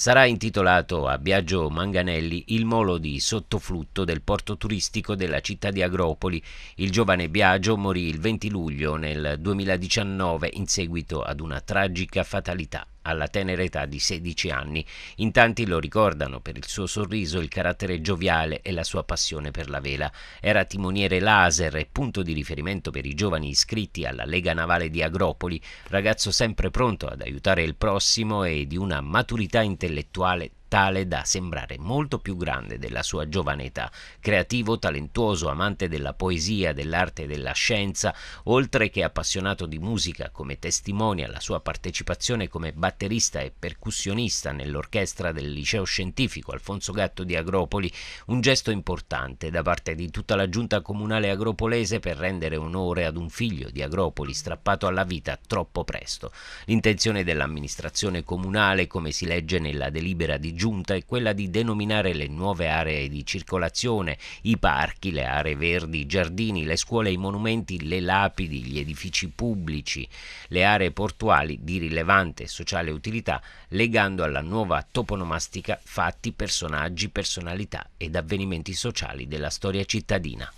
sarà intitolato a Biagio Manganelli il molo di sottoflutto del porto turistico della città di Agropoli. Il giovane Biagio morì il 20 luglio nel 2019 in seguito ad una tragica fatalità alla tenera età di 16 anni. In tanti lo ricordano per il suo sorriso, il carattere gioviale e la sua passione per la vela. Era timoniere laser e punto di riferimento per i giovani iscritti alla Lega Navale di Agropoli, ragazzo sempre pronto ad aiutare il prossimo e di una maturità intellettuale tale da sembrare molto più grande della sua giovane età. Creativo, talentuoso, amante della poesia, dell'arte e della scienza, oltre che appassionato di musica, come testimonia la sua partecipazione come batterista e percussionista nell'orchestra del liceo scientifico Alfonso Gatto di Agropoli, un gesto importante da parte di tutta la giunta comunale agropolese per rendere onore ad un figlio di Agropoli strappato alla vita troppo presto. L'intenzione dell'amministrazione comunale, come si legge nella delibera di giunta è quella di denominare le nuove aree di circolazione, i parchi, le aree verdi, i giardini, le scuole, i monumenti, le lapidi, gli edifici pubblici, le aree portuali di rilevante sociale utilità, legando alla nuova toponomastica fatti, personaggi, personalità ed avvenimenti sociali della storia cittadina.